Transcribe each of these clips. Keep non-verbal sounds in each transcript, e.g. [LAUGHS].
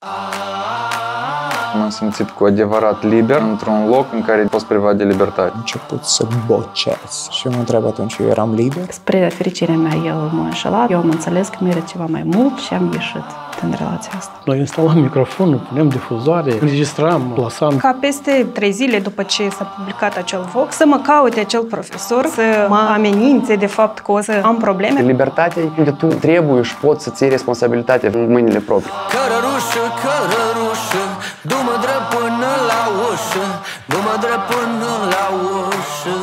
Ah. M-am simțit cu adevărat liber într-un loc în care poți priva de libertate. Am început să bocez și eu mă întreb atunci, eu eram liber? Spre fericirea mea, m-a înșelat, eu am înțeles că merit ceva mai mult și am ieșit în relația asta. Noi instalam microfonul, punem difuzoare, înregistram, plasam. Ca peste trei zile după ce s-a publicat acel voc, să mă caute acel profesor, să mă amenințe de fapt că o să am probleme. Libertatea că tu trebuie și poți să ții responsabilitatea în mâinile proprii. Cărărușă, cărărușă. Du-mă drept până la ușă Du-mă drept până la ușă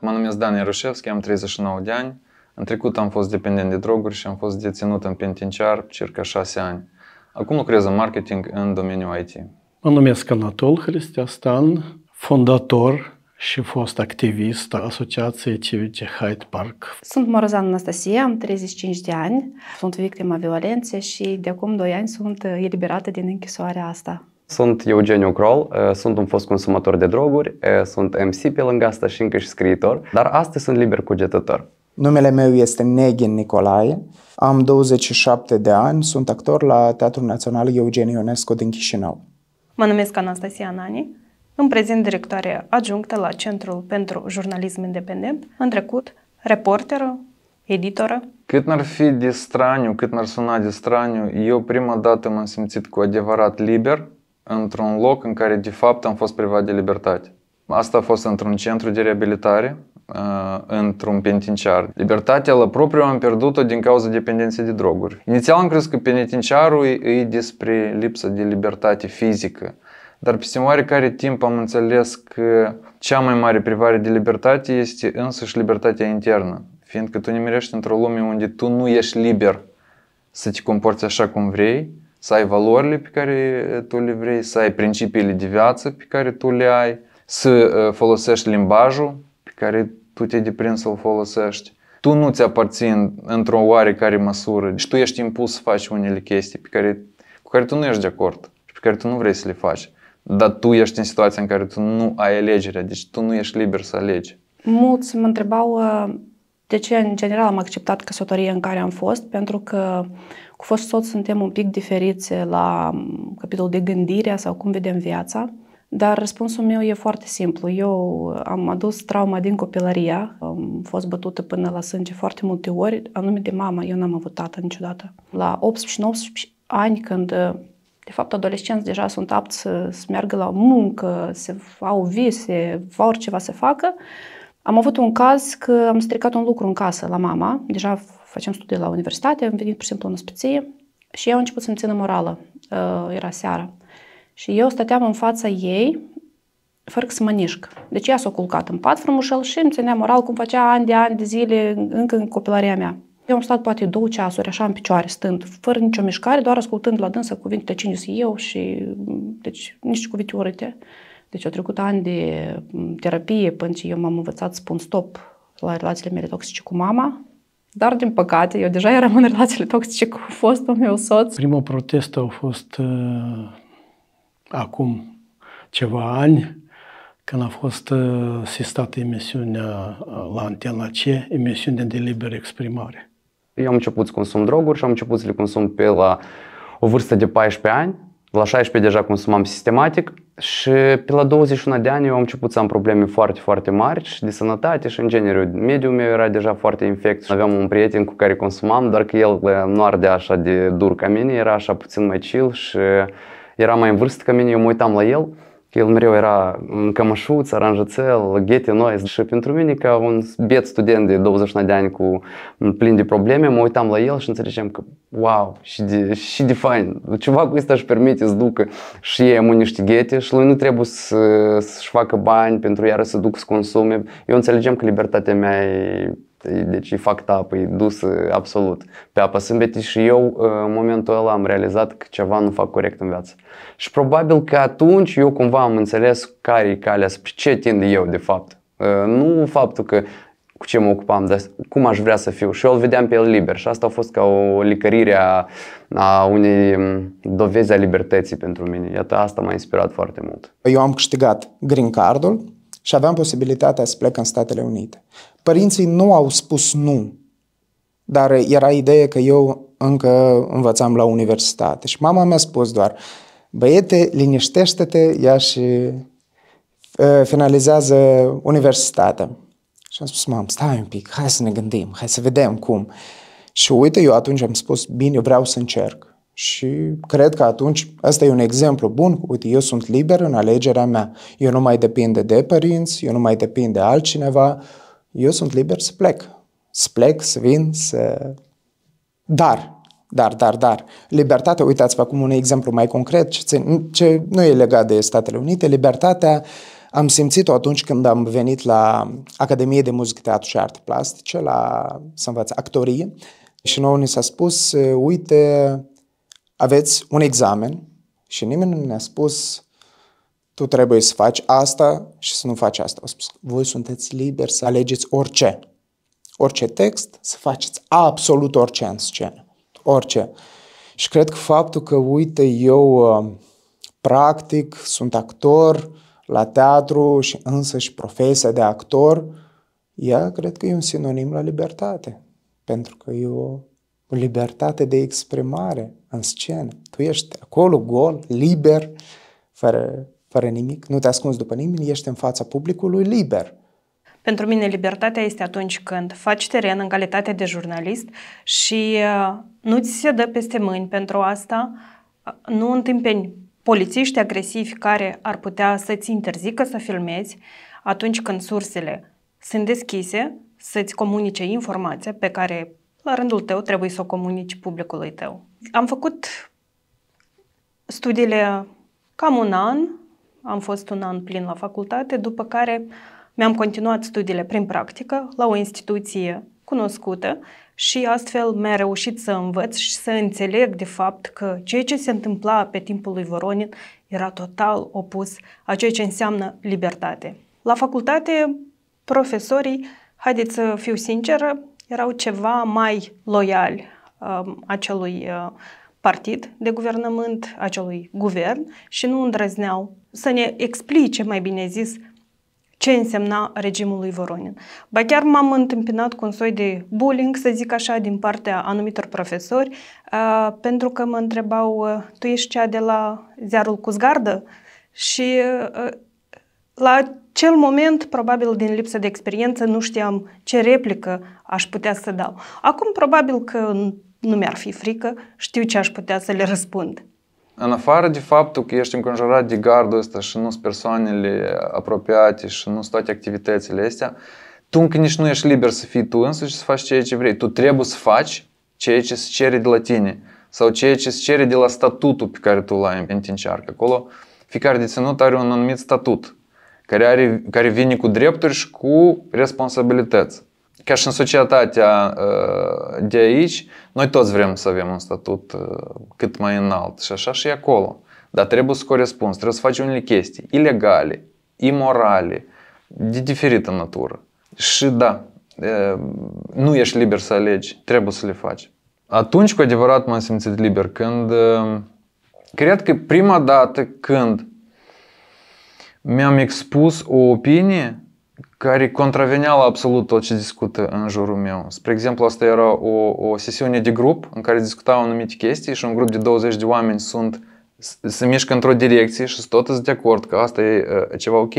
Mă numesc Dan Ierușevski, am 39 de ani. În trecut am fost dependent de droguri și am fost deținut în penitenciar circa 6 ani. Acum lucrez în marketing în domeniul IT. Mă numesc Anatol Stan, fondator și fost activistă Asociației Civice Hyde Park. Sunt Morozan Anastasia, am 35 de ani, sunt victima violenței și de acum 2 ani sunt eliberată din închisoarea asta. Sunt Eugeniu Kroll, sunt un fost consumator de droguri, sunt MC pe lângă asta și încă și scriitor, dar astăzi sunt liber cugetător. Numele meu este Negin Nicolae, am 27 de ani, sunt actor la Teatrul Național Eugen Ionescu din Chișinău. Mă numesc Anastasia Nani, în prezent directoare adjunctă la Centrul pentru Jurnalism Independent, în trecut reporteră, editoră. Cât n-ar fi de straniu, cât n-ar suna de straniu, eu prima dată m-am simțit cu adevărat liber într-un loc în care de fapt am fost privat de libertate. Asta a fost într-un centru de reabilitare, uh, într-un penitenciar. Libertatea la propriu am pierdut-o din cauza dependenței de droguri. Inițial am crezut că penitenciarul e despre lipsa de libertate fizică, dar peste oarecare timp am înțeles că cea mai mare privare de libertate este însăși libertatea internă, fiindcă tu nimerești într-o lume unde tu nu ești liber să te comporți așa cum vrei, să ai valorile pe care tu le vrei, să ai principiile de viață pe care tu le ai, să ă, folosești limbajul pe care tu te-ai deprins să-l folosești. Tu nu ți aparții într-o oarecare măsură și tu ești impus să faci unele chestii pe care, cu care tu nu ești de acord și pe care tu nu vrei să le faci dar tu ești în situația în care tu nu ai alegerea, deci tu nu ești liber să alegi. Mulți mă întrebau uh, de ce în general am acceptat căsătoria în care am fost, pentru că cu fost soț suntem un pic diferiți la um, capitolul de gândire sau cum vedem viața. Dar răspunsul meu e foarte simplu. Eu uh, am adus trauma din copilăria, am fost bătută până la sânge foarte multe ori, anume de mama, eu n-am avut tată niciodată. La 18-19 ani, când uh, de fapt, adolescenți deja sunt apți să, să meargă la muncă, să au vise, ceva să facă. Am avut un caz că am stricat un lucru în casă la mama, deja facem studii la universitate, am venit pur și simplu în ospiție și eu a început să-mi țină morală, uh, era seara. Și eu stăteam în fața ei, fără să mă nișc. Deci ea s-a culcat în pat frumușel și îmi ținea moral cum făcea ani de ani de zile încă în copilăria mea. Eu am stat poate două ceasuri, așa în picioare, stând, fără nicio mișcare, doar ascultând la dânsă cuvinte cine sunt eu și deci, nici cuvinte urâte. Deci au trecut ani de terapie până ce eu m-am învățat să spun stop la relațiile mele toxice cu mama, dar, din păcate, eu deja eram în relațiile toxice cu fostul meu soț. Primul protest a fost uh, acum ceva ani, când a fost uh, sistată emisiunea uh, la Antena C, emisiunea de liberă exprimare. Eu am început să consum droguri și am început să le consum pe la o vârstă de 14 ani. La 16 deja consumam sistematic și pe la 21 de ani eu am început să am probleme foarte, foarte mari și de sănătate și în genere. Mediul meu era deja foarte infect. Aveam un prieten cu care consumam, dar că el uh, nu ardea așa de dur ca mine, era așa puțin mai chill și era mai în vârstă ca mine, eu mă uitam la el el mereu era în cămășuț, aranjățel, ghete noi și pentru mine ca un biet student de 20 de ani cu plin de probleme, mă uitam la el și înțelegeam că wow, și de, și de fain, ceva cu ăsta își permite să ducă și ei am niște ghete și lui nu trebuie să, să-și facă bani pentru iară să duc să consume. Eu înțelegem că libertatea mea e deci e fact apă, e dus absolut pe apă sâmbetii și eu în momentul ăla am realizat că ceva nu fac corect în viață. Și probabil că atunci eu cumva am înțeles care e calea, spre ce tind eu de fapt. Nu faptul că cu ce mă ocupam, dar cum aș vrea să fiu. Și eu îl vedeam pe el liber și asta a fost ca o licărire a, a unei dovezi a libertății pentru mine. Iată, asta m-a inspirat foarte mult. Eu am câștigat green cardul și aveam posibilitatea să plec în Statele Unite. Părinții nu au spus nu, dar era ideea că eu încă învățam la universitate. Și mama mi-a spus doar, băiete, liniștește-te, ia și uh, finalizează universitatea. Și am spus, mamă, stai un pic, hai să ne gândim, hai să vedem cum. Și uite, eu atunci am spus, bine, eu vreau să încerc. Și cred că atunci, ăsta e un exemplu bun, uite, eu sunt liber în alegerea mea. Eu nu mai depinde de părinți, eu nu mai depinde de altcineva, eu sunt liber să plec. Să plec, să vin, să... Dar, dar, dar, dar, libertatea, uitați-vă acum un exemplu mai concret, ce, țin, ce nu e legat de Statele Unite, libertatea am simțit-o atunci când am venit la Academie de Muzică, Teatru și Arte Plastice, la să învăț actorie, și nouă ni s-a spus, uite, aveți un examen și nimeni nu ne-a spus tu trebuie să faci asta și să nu faci asta. Au spus, voi sunteți liberi să alegeți orice. Orice text, să faceți absolut orice în scenă. Orice. Și cred că faptul că, uite, eu uh, practic sunt actor la teatru și însă și profesia de actor, ea cred că e un sinonim la libertate. Pentru că e o libertate de exprimare în scenă. Tu ești acolo gol, liber, fără fără nimic, nu te ascunzi după nimeni, ești în fața publicului liber. Pentru mine, libertatea este atunci când faci teren în calitate de jurnalist și uh, nu ți se dă peste mâini pentru asta, uh, nu întâmpeni polițiști agresivi care ar putea să-ți interzică să filmezi atunci când sursele sunt deschise, să-ți comunice informația pe care, la rândul tău, trebuie să o comunici publicului tău. Am făcut studiile cam un an am fost un an plin la facultate, după care mi-am continuat studiile prin practică la o instituție cunoscută și astfel mi-a reușit să învăț și să înțeleg de fapt că ceea ce se întâmpla pe timpul lui Voronin era total opus a ceea ce înseamnă libertate. La facultate, profesorii, haideți să fiu sinceră, erau ceva mai loiali um, acelui uh, partid de guvernământ, acelui guvern și nu îndrăzneau să ne explice, mai bine zis, ce însemna regimul lui Voronin. Ba chiar m-am întâmpinat cu un soi de bullying, să zic așa, din partea anumitor profesori, pentru că mă întrebau, tu ești cea de la ziarul Cuzgardă? Și la acel moment, probabil din lipsă de experiență, nu știam ce replică aș putea să dau. Acum, probabil că nu mi-ar fi frică, știu ce aș putea să le răspund. În afară de faptul că ești înconjurat de gardul ăsta și nu sunt persoanele apropiate și nu sunt toate activitățile astea, tu încă nici nu ești liber să fii tu însă și să faci ceea ce vrei. Tu trebuie să faci ceea ce se cere de la tine sau ceea ce se cere de la statutul pe care tu l ai în încearcă. Acolo fiecare deținut are un anumit statut care, are, care vine cu drepturi și cu responsabilități. Chiar și în societatea uh, de aici, noi toți vrem să avem un statut uh, cât mai înalt și așa și acolo. Dar trebuie să corespunzi, trebuie să faci unele chestii ilegale, imorale, de diferită natură. Și da, uh, nu ești liber să alegi, trebuie să le faci. Atunci cu adevărat m-am simțit liber, când cred că prima dată când mi-am expus o opinie care contravenea la absolut tot ce discută în jurul meu. Spre exemplu, asta era o, o sesiune de grup în care discutau anumite chestii și un grup de 20 de oameni sunt se mișcă într-o direcție și sunt toți de acord că asta e uh, ceva ok.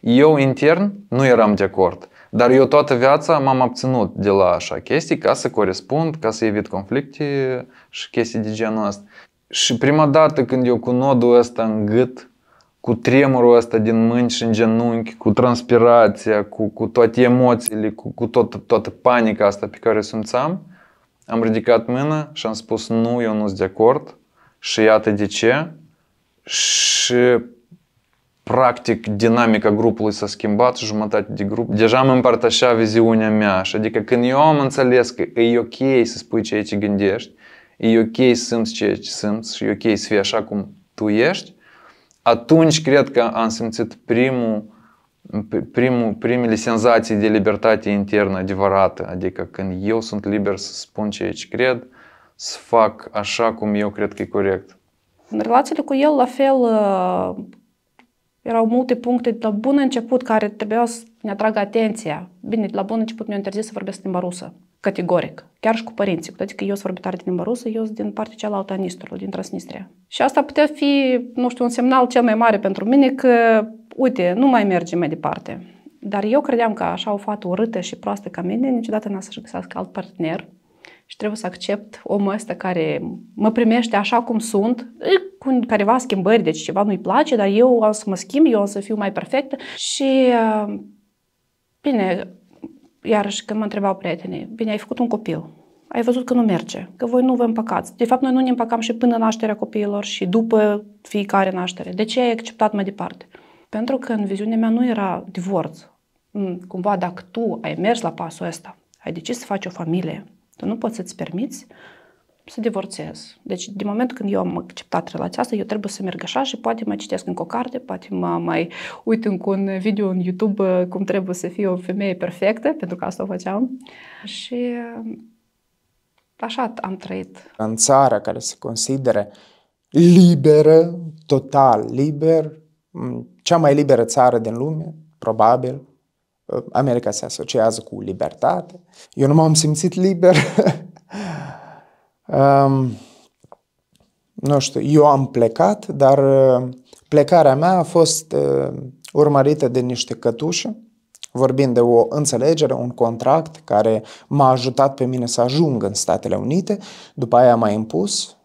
Eu intern nu eram de acord, dar eu toată viața m-am abținut de la așa chestii ca să corespund, ca să evit conflicte și chestii de genul ăsta. Și prima dată când eu cu nodul ăsta în gât cu tremurul ăsta din mâini și în genunchi, cu transpirația, cu, cu toate emoțiile, cu, cu tot, toată panica asta pe care o simțeam, am ridicat mâna și am spus nu, eu nu sunt de acord și iată de ce. Și practic dinamica grupului s-a schimbat și jumătate de grup. Deja am împărtășea viziunea mea și adică când eu am înțeles că e ok să spui ceea ce gândești, e ok să simți ceea ce simți și e ok să fii așa cum tu ești, atunci cred că am simțit primul, primul, primele senzații de libertate internă adevărată, adică când eu sunt liber să spun ce cred, să fac așa cum eu cred că e corect. În relațiile cu el, la fel, uh, erau multe puncte de la bun început care trebuiau să ne atragă atenția. Bine, de la bun început mi-a interzis să vorbesc limba rusă categoric, chiar și cu părinții, cu toate că eu sunt vorbitoare din limba rusă, eu sunt din partea cealaltă a Nistrului, din Transnistria. Și asta putea fi, nu știu, un semnal cel mai mare pentru mine că, uite, nu mai mergem mai departe. Dar eu credeam că așa o fată urâtă și proastă ca mine niciodată n-a să-și găsească alt partener și trebuie să accept omul ăsta care mă primește așa cum sunt, cu careva schimbări, deci ceva nu-i place, dar eu o să mă schimb, eu o să fiu mai perfectă și uh, Bine, iarăși când mă întrebau prietenii, bine, ai făcut un copil, ai văzut că nu merge, că voi nu vă împăcați. De fapt, noi nu ne împăcam și până nașterea copiilor și după fiecare naștere. De ce ai acceptat mai departe? Pentru că în viziunea mea nu era divorț. Mm, cumva, dacă tu ai mers la pasul ăsta, ai decis să faci o familie, tu nu poți să-ți permiți să divorțez. Deci, din moment când eu am acceptat relația asta, eu trebuie să merg așa și poate mai citesc încă o carte, poate mă mai uit în un video în YouTube uh, cum trebuie să fie o femeie perfectă, pentru că asta o făceam. Și uh, așa am trăit. În țara care se consideră liberă, total liber, cea mai liberă țară din lume, probabil, uh, America se asociază cu libertate. Eu nu m-am simțit liber [LAUGHS] Um, nu știu, eu am plecat, dar uh, plecarea mea a fost uh, urmărită de niște cătușe, vorbind de o înțelegere, un contract care m-a ajutat pe mine să ajung în Statele Unite, după aia m-a impus,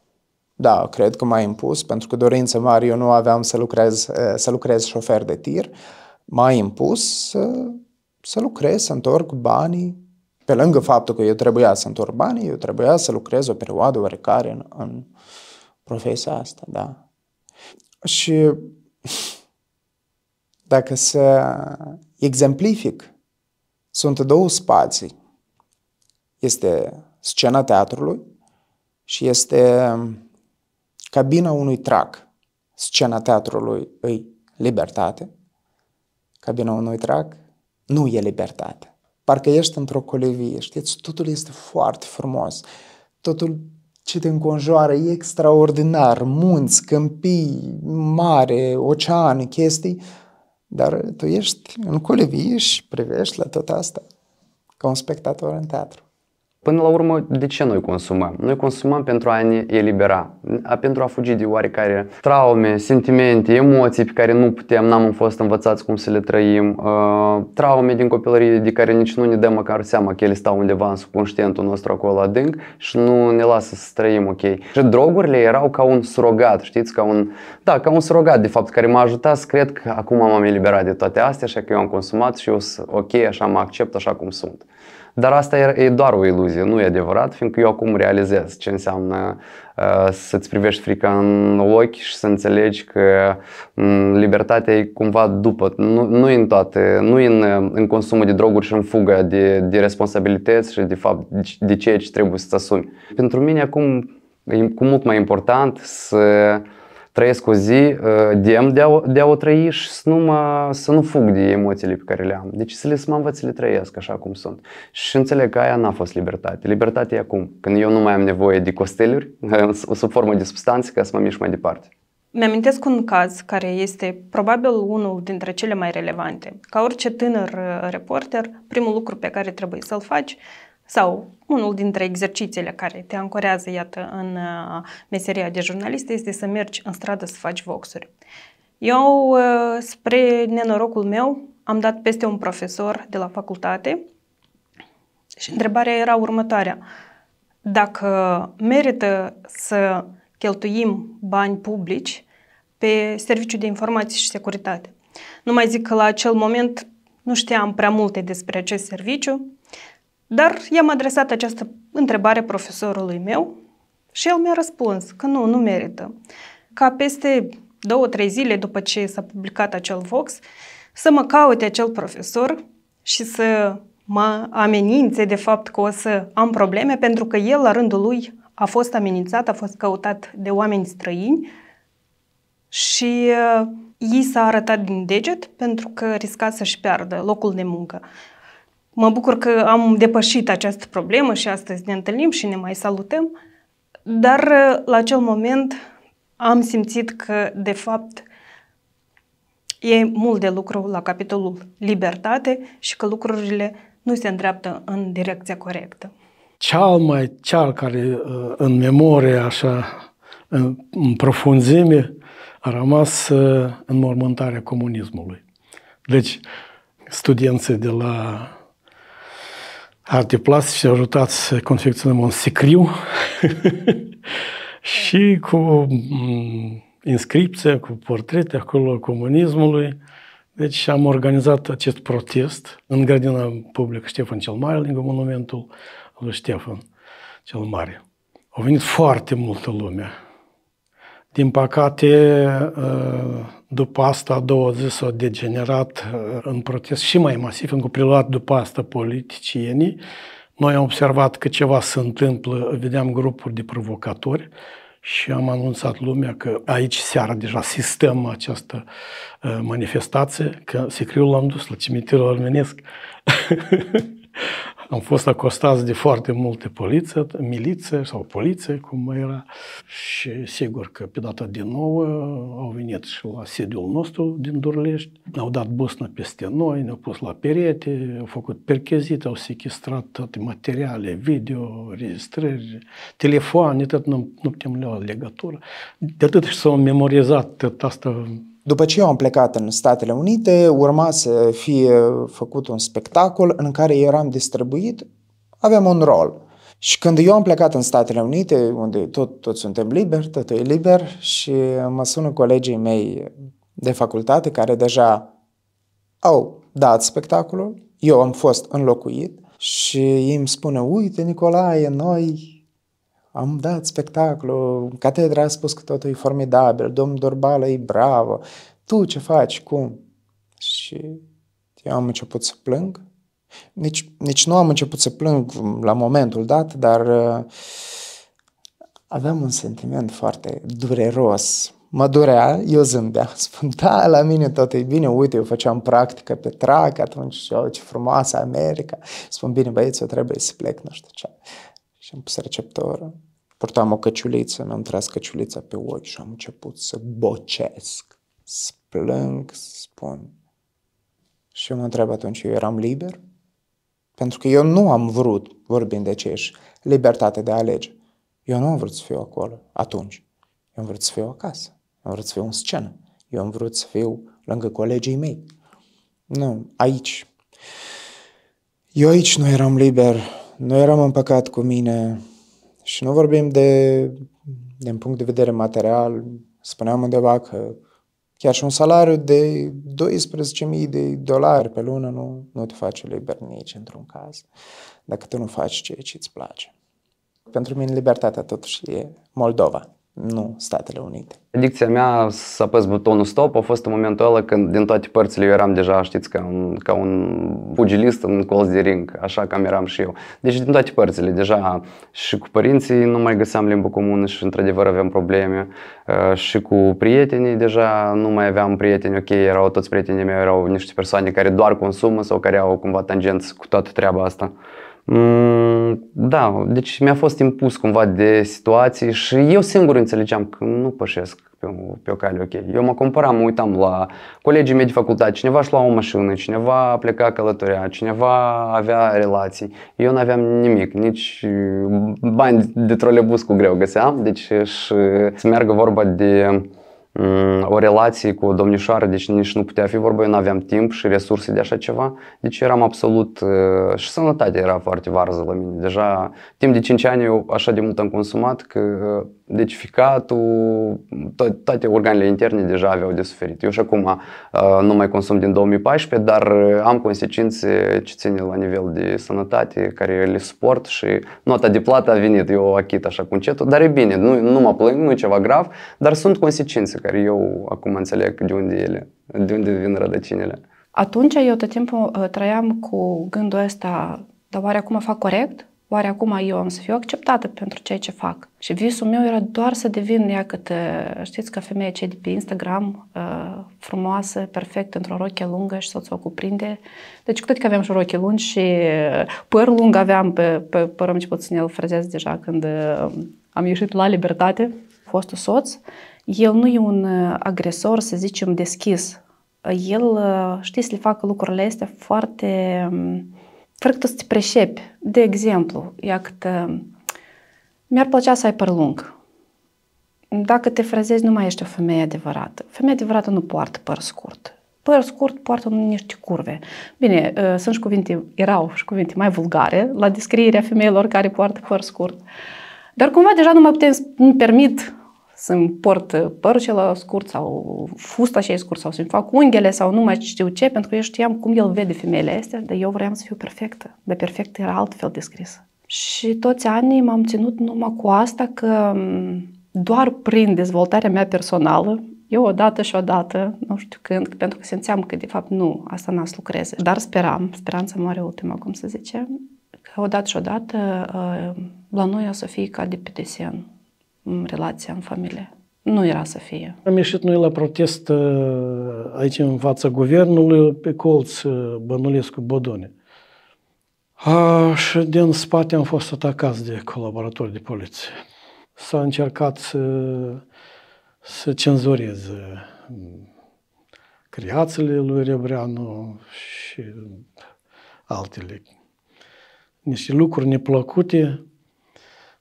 da, cred că m-a impus, pentru că dorință mare, eu nu aveam să lucrez, uh, să lucrez șofer de tir, m-a impus să, să lucrez, să întorc banii pe lângă faptul că eu trebuia să întorc banii, eu trebuia să lucrez o perioadă oarecare în, în profesia asta, da. Și dacă să exemplific, sunt două spații. Este scena teatrului și este cabina unui trac. Scena teatrului îi libertate, cabina unui trac nu e libertate parcă ești într-o colivie, știți, totul este foarte frumos, totul ce te înconjoară e extraordinar, munți, câmpii, mare, ocean, chestii, dar tu ești în colivie și privești la tot asta ca un spectator în teatru. Până la urmă, de ce noi consumăm? Noi consumăm pentru a ne elibera, pentru a fugi de oarecare traume, sentimente, emoții pe care nu putem, n-am fost învățați cum să le trăim, uh, traume din copilărie de care nici nu ne dăm măcar seama că ele stau undeva în subconștientul nostru acolo adânc și nu ne lasă să trăim ok. Și drogurile erau ca un surogat, știți, ca un, da, ca un surogat de fapt, care m-a ajutat să cred că acum m-am eliberat de toate astea, așa că eu am consumat și eu sunt ok, așa mă accept așa cum sunt. Dar asta e, e doar o iluzie, nu e adevărat, fiindcă eu acum realizez ce înseamnă uh, să-ți privești frica în ochi și să înțelegi că um, libertatea e cumva după, nu, nu e în toate, nu e în, în consumul de droguri și în fuga de, de responsabilități și de fapt de, de ceea ce trebuie să-ți asumi. Pentru mine acum e cu mult mai important să trăiesc o zi uh, demn de a, de a o trăi și să nu, mă, să nu fug de emoțiile pe care le am. Deci să le, să mă învăț să le trăiesc așa cum sunt. Și înțeleg că aia n-a fost libertate. Libertatea e acum, când eu nu mai am nevoie de costeluri [LAUGHS] sub formă de substanțe ca să mă mișc mai departe. Mi-amintesc un caz care este probabil unul dintre cele mai relevante. Ca orice tânăr uh, reporter, primul lucru pe care trebuie să-l faci sau unul dintre exercițiile care te ancorează, iată, în uh, meseria de jurnalist este să mergi în stradă să faci voxuri. Eu, uh, spre nenorocul meu, am dat peste un profesor de la facultate și întrebarea era următoarea. Dacă merită să cheltuim bani publici pe serviciu de informații și securitate. Nu mai zic că la acel moment nu știam prea multe despre acest serviciu, dar i-am adresat această întrebare profesorului meu și el mi-a răspuns că nu, nu merită. Ca peste două, trei zile după ce s-a publicat acel Vox, să mă caute acel profesor și să mă amenințe de fapt că o să am probleme pentru că el la rândul lui a fost amenințat, a fost căutat de oameni străini și uh, i s-a arătat din deget pentru că risca să-și piardă locul de muncă. Mă bucur că am depășit această problemă și astăzi ne întâlnim și ne mai salutăm, dar uh, la acel moment am simțit că, de fapt, e mult de lucru la capitolul libertate și că lucrurile nu se îndreaptă în direcția corectă. Cel mai cel care uh, în memorie, așa, în, în profunzime, a rămas uh, în mormântarea comunismului. Deci, studenții de la artiplați și ajutați să confecționăm un sicriu [LAUGHS] și cu mm, inscripția, cu portrete acolo comunismului. Deci am organizat acest protest în grădina publică Ștefan cel Mare, lângă monumentul lui Ștefan cel Mare. Au venit foarte multă lume din păcate, ă, după asta, două zi s-a degenerat ă, în protest și mai masiv, încă preluat după asta politicienii. Noi am observat că ceva se întâmplă, vedeam grupuri de provocatori și am anunțat lumea că aici seara deja sistem această ă, manifestație, că secretul l-am dus la cimitirul armenesc. [LAUGHS] Am fost acostați de foarte multe poliție, miliție sau poliție, cum mai era. Și sigur că pe data din nou au venit și la sediul nostru din Durlești. Ne-au dat bâsnă peste noi, ne-au pus la perete, au făcut perchezite, au sequestrat toate materiale, video, registrări, telefoane, tot nu, nu putem lua legătură. De atât și s-au memorizat tot asta după ce eu am plecat în Statele Unite, urma să fie făcut un spectacol în care eram distribuit, aveam un rol. Și când eu am plecat în Statele Unite, unde tot, tot suntem liberi, tot e liber, și mă sună colegii mei de facultate care deja au dat spectacolul, eu am fost înlocuit și ei îmi spune, uite Nicolae, noi am dat spectacol, catedra a spus că totul e formidabil, domnul Dorbală e bravo, tu ce faci, cum? Și eu am început să plâng. Nici, nici nu am început să plâng la momentul dat, dar uh, aveam un sentiment foarte dureros. Mă durea, eu zâmbeam, [LAUGHS] spun, da, la mine tot e bine, uite, eu făceam practică pe trac, atunci, oh, ce frumoasă America. Spun, bine, băieți, eu trebuie să plec, nu știu ce am pus receptoră. Purtam o căciuliță, mi-am tras căciulița pe ochi și am început să bocesc, să plâng, să spun. Și eu mă întreb atunci, eu eram liber? Pentru că eu nu am vrut, vorbind de aceeași libertate de a alege, eu nu am vrut să fiu acolo atunci. Eu am vrut să fiu acasă. Eu am vrut să fiu în scenă. Eu am vrut să fiu lângă colegii mei. Nu, aici. Eu aici nu eram liber noi eram în păcat cu mine și nu vorbim de, din punct de vedere material, spuneam undeva că chiar și un salariu de 12.000 de dolari pe lună nu, nu te face liber nici într-un caz, dacă tu nu faci ceea ce îți place. Pentru mine libertatea totuși e Moldova nu Statele Unite. Predicția mea să apăs butonul stop a fost în momentul ăla când din toate părțile eu eram deja, știți, ca un, ca un pugilist în colț de ring, așa cam eram și eu. Deci din toate părțile, deja și cu părinții nu mai găseam limbă comună și într-adevăr aveam probleme uh, și cu prietenii deja nu mai aveam prieteni, ok, erau toți prietenii mei, erau niște persoane care doar consumă sau care au cumva tangenți cu toată treaba asta. Mm, da, deci mi-a fost impus cumva de situații și eu singur înțelegeam că nu pășesc pe o, pe o cale ok. Eu mă comparam, mă uitam la colegii mei de facultate, cineva își lua o mașină, cineva pleca călătoria, cineva avea relații. Eu nu aveam nimic, nici mm, bani de trolebus cu greu găseam, deci să meargă vorba de o relație cu o domnișoară, deci nici nu putea fi vorba, eu nu aveam timp și resurse de așa ceva, deci eram absolut, și sănătatea era foarte varză la mine, deja timp de 5 ani eu așa de mult am consumat că deci ficatul, to- toate organele interne deja aveau de suferit. Eu și acum uh, nu mai consum din 2014, dar uh, am consecințe ce ține la nivel de sănătate, care le suport și nota de plată a venit, eu o achit așa cu încetul, dar e bine, nu, nu mă plâng, nu e ceva grav, dar sunt consecințe care eu acum înțeleg de unde ele, de unde vin rădăcinile. Atunci eu tot timpul uh, trăiam cu gândul ăsta, dar oare acum fac corect? Oare acum eu am să fiu acceptată pentru ceea ce fac? Și visul meu era doar să devin ea cât, știți, ca femeia cei de pe Instagram, uh, frumoasă, perfectă, într-o roche lungă și soțul o cuprinde. Deci cu tot că aveam și roche lungi și uh, păr lung aveam, pe, pe păr am început să ne-l frezez deja când uh, am ieșit la libertate, fostul soț. El nu e un agresor, să zicem, deschis. El știți, să le facă lucrurile astea foarte um, fără că tu să te preșepi. De exemplu, iată, mi-ar plăcea să ai păr lung. Dacă te frezezi, nu mai ești o femeie adevărată. Femeia adevărată nu poartă păr scurt. Păr scurt poartă niște curve. Bine, sunt și cuvinte, erau și cuvinte mai vulgare la descrierea femeilor care poartă păr scurt. Dar cumva deja nu mă putem, nu permit să-mi port uh, părcela scurt sau fusta și scurt sau să-mi fac unghele sau nu mai știu ce, pentru că eu știam cum el vede femeile astea, dar eu vreau să fiu perfectă. Dar perfectă era altfel descrisă. Și toți anii m-am ținut numai cu asta că doar prin dezvoltarea mea personală, eu odată și odată, nu știu când, pentru că simțeam că de fapt nu, asta n-a să lucreze, dar speram, speranța mare ultima, cum să zice. că odată și odată uh, la noi o să fie ca de pe desen relația în familie. Nu era să fie. Am ieșit noi la protest uh, aici în fața guvernului pe colț uh, Bănulescu Bodone. A, și din spate am fost atacați de colaboratori de poliție. S-a încercat să, să cenzureze mm, creațiile lui Rebreanu și altele. Niște lucruri neplăcute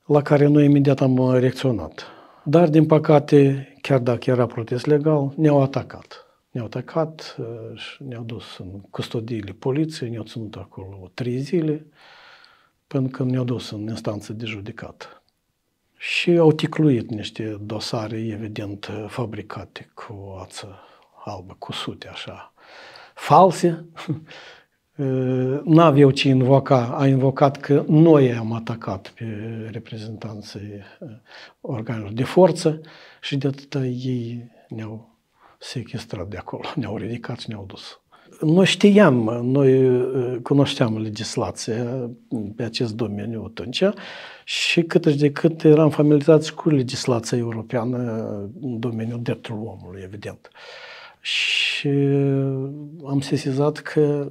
la care noi imediat am uh, reacționat. Dar, din păcate, chiar dacă era protest legal, ne-au atacat. Ne-au atacat uh, și ne-au dus în custodiile poliției, ne-au ținut acolo trei zile, până când ne-au dus în instanță de judecat. Și au ticluit niște dosare, evident, uh, fabricate cu ață albă, cu sute așa, false, [LAUGHS] Ă, n-aveau ce invoca, a invocat că noi am atacat pe reprezentanții ă, organelor de forță și de atâta ei ne-au sequestrat de acolo, [LAUGHS] ne-au ridicat și ne-au dus. Noi știam, noi ă, cunoșteam legislația pe acest domeniu atunci și cât și de cât eram familiarizați cu legislația europeană în domeniul drepturilor omului, evident. Și am sesizat că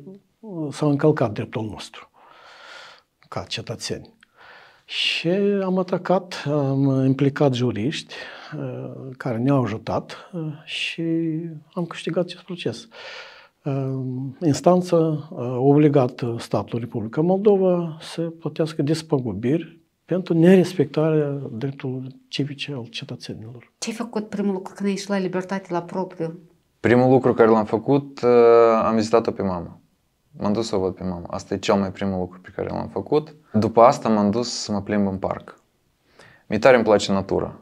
s-au încălcat dreptul nostru ca cetățeni. Și am atacat, am implicat juriști uh, care ne-au ajutat uh, și am câștigat acest proces. Uh, Instanța a obligat statul Republica Moldova să plătească despăgubiri pentru nerespectarea dreptului civice al cetățenilor. Ce ai făcut primul lucru când ai ieșit la libertate la propriu? Primul lucru care l-am făcut, am vizitat-o pe mama. M-am dus să o văd pe mama. Asta e cel mai primul lucru pe care l-am făcut. După asta m-am dus să mă plimb în parc. Mi tare îmi place natura.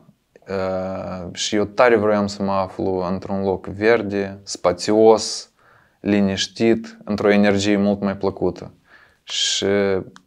Uh, și eu tare vroiam să mă aflu într-un loc verde, spațios, liniștit, într-o energie mult mai plăcută. Și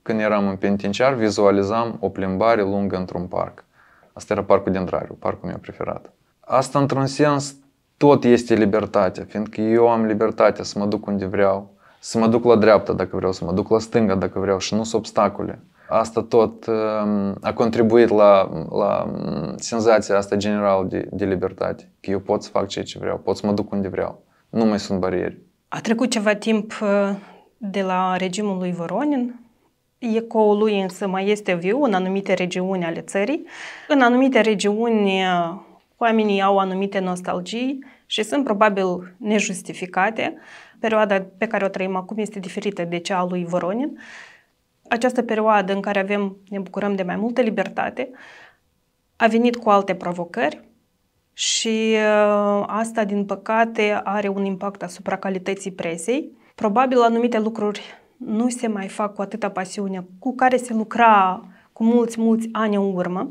când eram în penitenciar, vizualizam o plimbare lungă într-un parc. Asta era parcul Dendrariu, parcul meu preferat. Asta, într-un sens, tot este libertatea, fiindcă eu am libertatea să mă duc unde vreau, să mă duc la dreapta dacă vreau, să mă duc la stânga dacă vreau și nu sunt obstacole. Asta tot ehm, a contribuit la, la mm, senzația asta generală de, de libertate. Că eu pot să fac ceea ce vreau, pot să mă duc unde vreau. Nu mai sunt bariere. A trecut ceva timp ă, de la regimul lui Voronin. Ecoul lui însă mai este viu în anumite regiuni ale țării. În anumite regiuni ă, oamenii au anumite nostalgii și sunt probabil nejustificate perioada pe care o trăim acum este diferită de cea a lui Voronin. Această perioadă în care avem, ne bucurăm de mai multă libertate, a venit cu alte provocări și ă, asta, din păcate, are un impact asupra calității presei. Probabil anumite lucruri nu se mai fac cu atâta pasiune cu care se lucra cu mulți, mulți ani în urmă.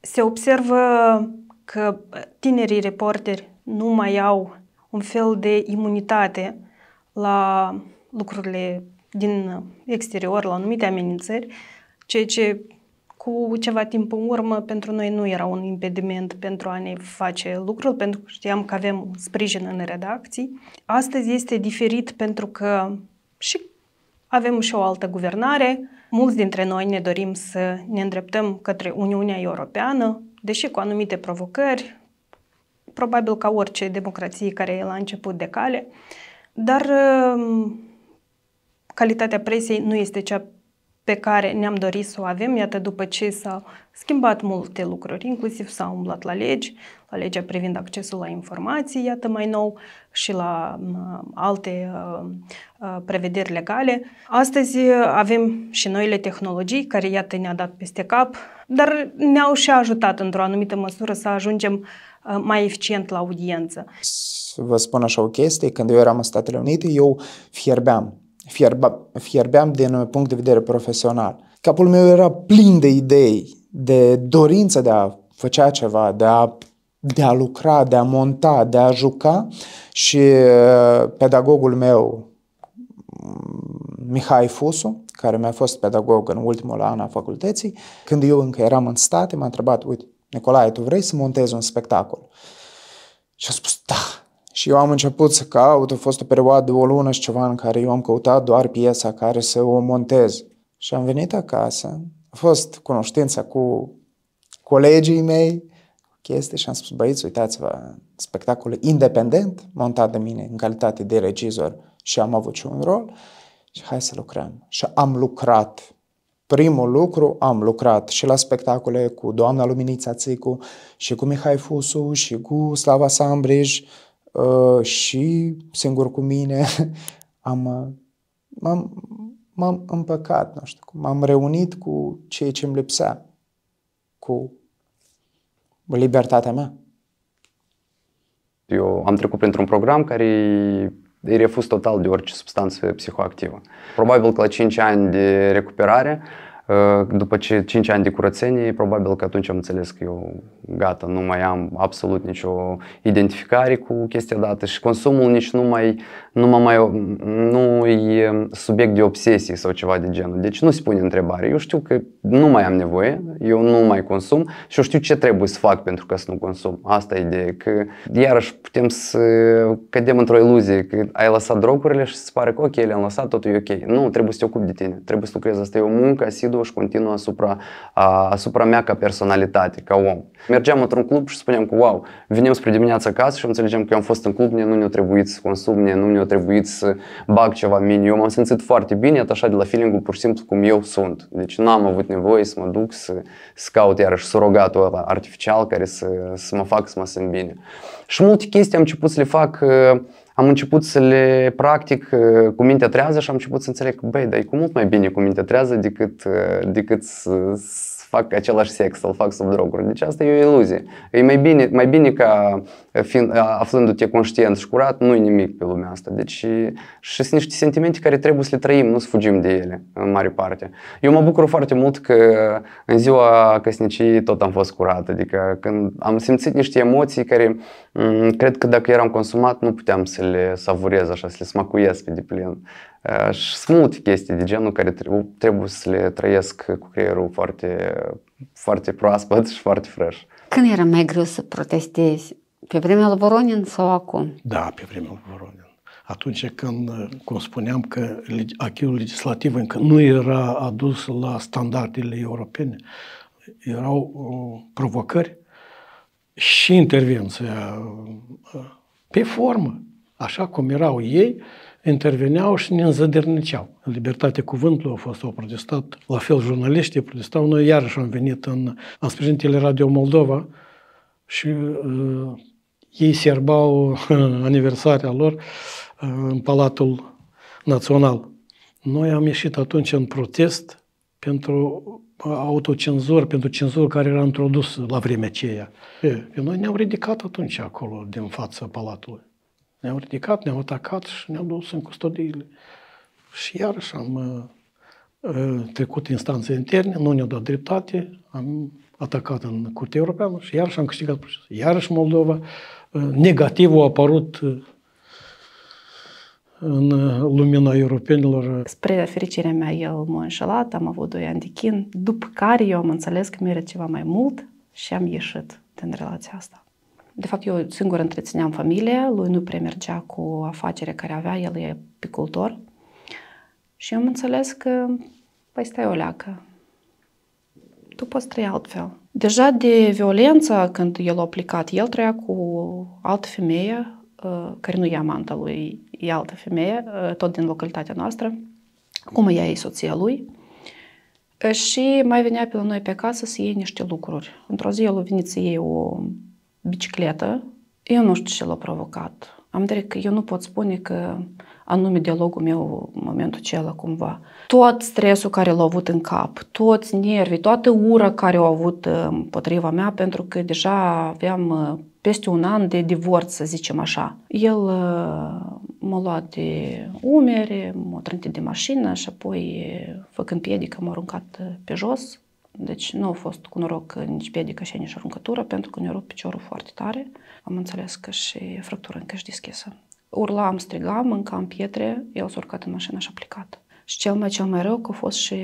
Se observă că ă, tinerii reporteri nu mai au un fel de imunitate la lucrurile din exterior, la anumite amenințări, ceea ce cu ceva timp în urmă pentru noi nu era un impediment pentru a ne face lucrul, pentru că știam că avem sprijin în redacții. Astăzi este diferit pentru că și avem și o altă guvernare. Mulți dintre noi ne dorim să ne îndreptăm către Uniunea Europeană, deși cu anumite provocări, probabil ca orice democrație care e la început de cale, dar um, calitatea presei nu este cea pe care ne-am dorit să o avem, iată, după ce s-au schimbat multe lucruri, inclusiv s-au umblat la legi, legea privind accesul la informații, iată mai nou, și la alte uh, uh, prevederi legale. Astăzi uh, avem și noile tehnologii care, iată, ne-a dat peste cap, dar ne-au și ajutat într-o anumită măsură să ajungem mai eficient la audiență. Vă spun așa o chestie, când eu eram în Statele Unite, eu fierbeam, fierba, fierbeam din punct de vedere profesional. Capul meu era plin de idei, de dorință de a făcea ceva, de a de a lucra, de a monta, de a juca și uh, pedagogul meu, mm, Mihai Fusu, care mi-a fost pedagog în ultimul an a facultății, când eu încă eram în state, m-a întrebat, uite, Nicolae, tu vrei să montezi un spectacol? Și a spus, da. Și eu am început să caut, a fost o perioadă de o lună și ceva în care eu am căutat doar piesa care să o montez. Și am venit acasă, a fost cunoștința cu colegii mei, chestie și am spus, băieți, uitați-vă, spectacol independent, montat de mine în calitate de regizor și am avut și un rol și hai să lucrăm. Și am lucrat. Primul lucru, am lucrat și la spectacole cu doamna Luminița Țicu și cu Mihai Fusu și cu Slava Sambrij uh, și singur cu mine [LAUGHS] am, uh, m-am, m-am împăcat, nu știu m-am reunit cu ceea ce îmi lipsea, cu libertatea mea. Eu am trecut printr-un program care îi refuz total de orice substanță psihoactivă. Probabil că la 5 ani de recuperare după ce 5 ani de curățenie, probabil că atunci am înțeles că eu gata, nu mai am absolut nicio identificare cu chestia dată și consumul nici nu mai, nu mă mai nu e subiect de obsesie sau ceva de genul. Deci nu se pune întrebare. Eu știu că nu mai am nevoie, eu nu mai consum și eu știu ce trebuie să fac pentru ca să nu consum. Asta e ideea, că iarăși putem să cădem într-o iluzie, că ai lăsat drogurile și se pare că ok, le-am lăsat, totul e ok. Nu, trebuie să te ocupi de tine, trebuie să lucrezi. Asta e o muncă asiduă reziduă și continuă asupra, asupra mea ca personalitate, ca om. Mergeam într-un club și spuneam că, wow, venim spre dimineața acasă și înțelegem că eu am fost în club, nu ne-a trebuit să consum, nu ne-a trebuit să bag ceva în mine. Eu m-am simțit foarte bine, atașat de la feeling-ul pur și simplu cum eu sunt. Deci n-am avut nevoie să mă duc să, să caut iarăși surogatul ăla artificial care să, să mă fac să mă simt bine. Și multe chestii am început să le fac uh, am început să le practic uh, cu mintea trează și am început să înțeleg că, băi, dar e cu mult mai bine cu mintea trează decât, uh, decât să, fac același sex, să-l fac sub droguri. Deci asta e o iluzie. E mai bine, mai bine ca aflându-te conștient și curat, nu-i nimic pe lumea asta. Deci și, sunt niște sentimente care trebuie să le trăim, nu să fugim de ele, în mare parte. Eu mă bucur foarte mult că în ziua căsnicii tot am fost curat, adică când am simțit niște emoții care cred că dacă eram consumat nu puteam să le savurez așa, să le smacuiesc pe deplin și sunt multe chestii de genul care trebuie să le trăiesc cu creierul foarte, foarte proaspăt și foarte fresh. Când era mai greu să protestezi? Pe vremea lui Voronin sau acum? Da, pe vremea lui Voronin. Atunci când, cum spuneam, că achiul legislativ încă nu era adus la standardele europene, erau uh, provocări și intervenția uh, pe formă așa cum erau ei, interveneau și ne înzădărniceau. Libertatea cuvântului a fost, au protestat, la fel jurnaliștii protestau. Noi iarăși am venit în, am Radio Moldova și uh, ei serbau uh, [LAUGHS] aniversarea lor uh, în Palatul Național. Noi am ieșit atunci în protest pentru uh, autocenzură, pentru cenzură care era introdusă la vremea aceea. E, noi ne-am ridicat atunci acolo, din fața palatului. Ne-au ridicat, ne-au atacat și ne-au dus în custodiile. Și iarăși am uh, uh, trecut instanțe interne, nu ne-au dat dreptate, am atacat în Curtea Europeană și iarăși am câștigat procesul. Iarăși Moldova, uh, negativul a apărut uh, în uh, lumina europenilor. Spre fericirea mea, el m-a înșelat, am avut doi ani de chin, după care eu am înțeles că merit ceva mai mult și am ieșit din relația asta. De fapt, eu singur întrețineam familia, lui nu prea mergea cu afacerea care avea, el e picultor. Și am înțeles că, păi stai o leacă, tu poți trăi altfel. Deja de violența, când el a aplicat, el trăia cu altă femeie, uh, care nu e amanta lui, e altă femeie, uh, tot din localitatea noastră. Cum ea e soția lui. Uh, și mai venea pe la noi pe casă să iei niște lucruri. Într-o zi el a venit să iei o bicicletă, eu nu știu ce l-a provocat. Am direct că eu nu pot spune că anume dialogul meu în momentul acela cumva. Tot stresul care l-au avut în cap, toți nervii, toată ura care au avut uh, împotriva mea, pentru că deja aveam uh, peste un an de divorț, să zicem așa. El uh, m-a luat de umere, m-a trântit de mașină și apoi, făcând piedică, m-a aruncat pe jos deci nu a fost cu noroc nici piedică și nici aruncătură, pentru că ne-a rupt piciorul foarte tare. Am înțeles că și fractura încă și deschisă. Urlam, strigam, mâncam pietre, el s-a urcat în mașină și a plecat. Și cel mai cel mai rău că au fost și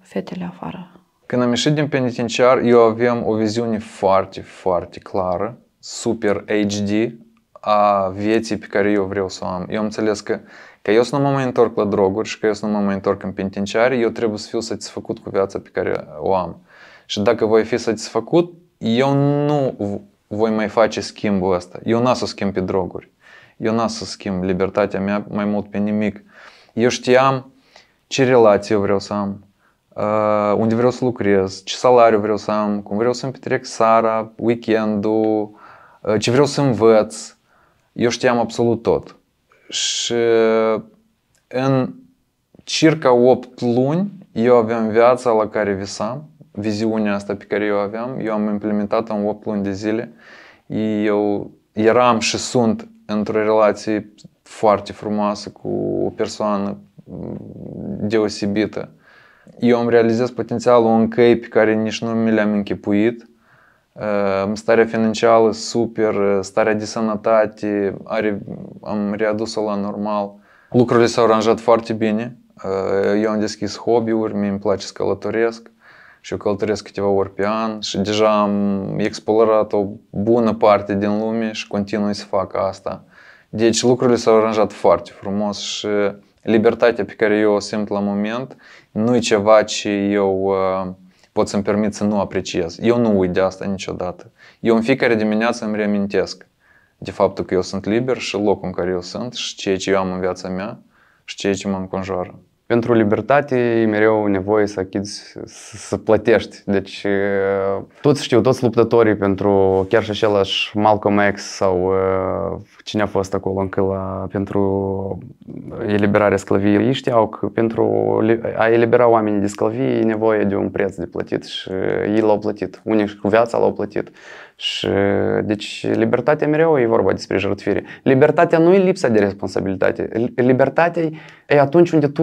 fetele afară. Când am ieșit din penitenciar, eu aveam o viziune foarte, foarte clară, super HD, a vieții pe care eu vreau să o am. Eu am înțeles că Că eu să nu mă mai întorc la droguri și că eu să nu mă mai întorc în penitenciare, eu trebuie să fiu satisfăcut cu viața pe care o am. Și dacă voi fi satisfăcut, eu nu voi mai face schimbul ăsta. Eu n-am să schimb pe droguri. Eu n-am să schimb libertatea mea mai mult pe nimic. Eu știam ce relație eu vreau să am, uh, unde vreau să lucrez, ce salariu vreau să am, cum vreau să-mi petrec sara, weekendul, uh, ce vreau să învăț. Eu știam absolut tot. Și în circa 8 luni eu aveam viața la care visam, viziunea asta pe care eu aveam, eu am implementat în 8 luni de zile. Eu eram și sunt într-o relație foarte frumoasă cu o persoană deosebită. Eu am realizat potențialul în căi pe care nici nu mi le-am închipuit Starea financiară super, starea de sănătate, are, am readus-o la normal. Lucrurile s-au aranjat foarte bine. Eu am deschis hobby-uri, mie îmi place să călătoresc și eu călătoresc câteva ori pe an și deja am explorat o bună parte din lume și continui să fac asta. Deci lucrurile s-au aranjat foarte frumos și libertatea pe care eu o simt la moment nu e ceva ce eu uh, pot să-mi permit să nu apreciez. Eu nu uit de asta niciodată. Eu în fiecare dimineață îmi reamintesc de faptul că eu sunt liber și locul în care eu sunt și ceea ce eu am în viața mea și ceea ce mă înconjoară pentru libertate e mereu nevoie să achizi, să plătești. Deci toți știu, toți luptătorii pentru chiar și același Malcolm X sau cine a fost acolo încă la, pentru eliberarea sclaviei. Ei știau că pentru a elibera oamenii de sclavie e nevoie de un preț de plătit și ei l-au plătit. Unii cu viața l-au plătit. Și, deci, libertatea mereu e vorba despre jertfire. Libertatea nu e lipsa de responsabilitate. Libertatea e atunci unde tu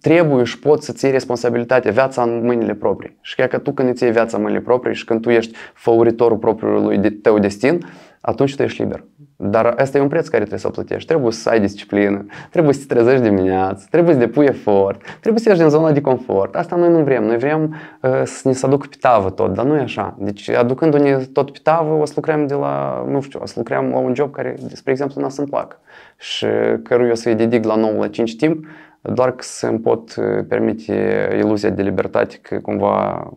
trebuie și poți să-ți iei responsabilitatea, viața în mâinile proprii. Și chiar că tu când îți iei viața în mâinile proprii și când tu ești făuritorul propriului tău destin, atunci tu ești liber. Dar asta e un preț care trebuie să-l plătești. Trebuie să ai disciplină, trebuie să te trezești dimineața, trebuie să depui efort, trebuie să ieși din zona de confort. Asta noi nu vrem. Noi vrem uh, să ne se aducă pe tavă tot, dar nu e așa. Deci aducându-ne tot pe tavă, o să lucrăm de la, nu știu, o să lucrăm la un job care, spre exemplu, nu să-mi plac și căruia să-i dedic la 9 la 5 timp, doar că să-mi pot uh, permite iluzia de libertate că cumva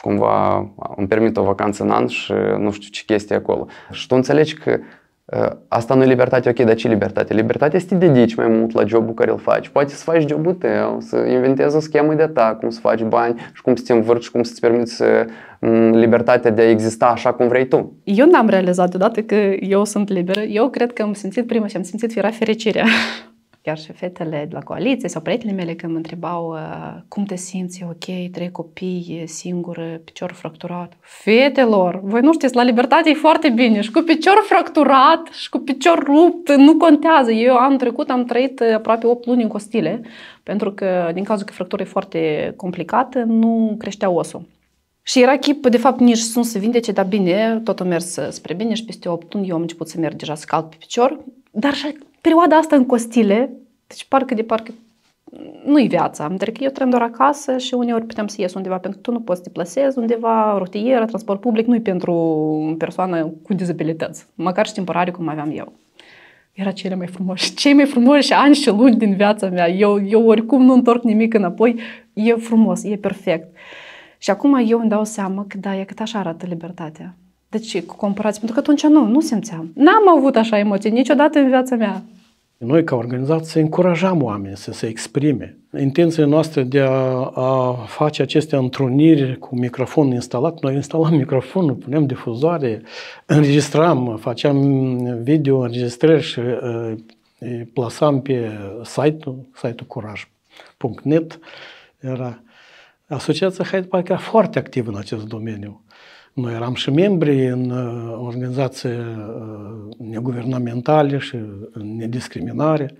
cumva îmi permit o vacanță în an și nu știu ce chestie acolo. Și tu înțelegi că Ă, asta nu e libertate, ok, dar ce libertate? Libertatea este să te dedici mai mult la jobul care îl faci. Poate să faci jobul tău, să inventezi o schemă de ta, cum să faci bani și cum să te învârci și cum să-ți permiți libertatea de a exista așa cum vrei tu. Eu n-am realizat deodată că eu sunt liberă. Eu cred că am simțit, prima și am simțit fiera fericirea. [LAUGHS] chiar și fetele de la coaliție sau prietenii mele când adică mă întrebau uh, cum te simți, ok, trei copii, singură, picior fracturat. Fetelor, voi nu știți, la libertate e foarte bine și cu picior fracturat și cu picior rupt, nu contează. Eu am trecut am trăit uh, aproape 8 luni în costile, pentru că din cauza că fractura e foarte complicată, nu creștea osul. Și era chip, de fapt, nici sunt să vindece, dar bine, tot a mers uh, spre bine și peste 8 luni eu am început să merg deja să pe picior. Dar și perioada asta în costile, deci parcă de parcă nu-i viața. Pentru că eu trăim doar acasă și uneori putem să ies undeva pentru că tu nu poți să te plasezi undeva, rutieră, transport public, nu-i pentru persoană cu dizabilități, măcar și temporariu cum aveam eu. Era cele mai frumoși, cei mai frumoși ani și luni din viața mea. Eu, eu oricum nu întorc nimic înapoi. E frumos, e perfect. Și acum eu îmi dau seama că da, e cât așa arată libertatea ce cu comparație, pentru că atunci nu, nu simțeam. N-am avut așa emoții niciodată în viața mea. Noi, ca organizație, încurajam oamenii să se exprime. Intenția noastră de a, a face aceste întruniri cu microfon instalat, noi instalam microfonul, punem difuzoare, înregistram, făceam video, înregistrări și uh, plasam pe site-ul, site-ul curaj.net. Era Asociația Park parcă foarte activă în acest domeniu. Noi eram și membri în uh, organizații uh, neguvernamentale și nediscriminare.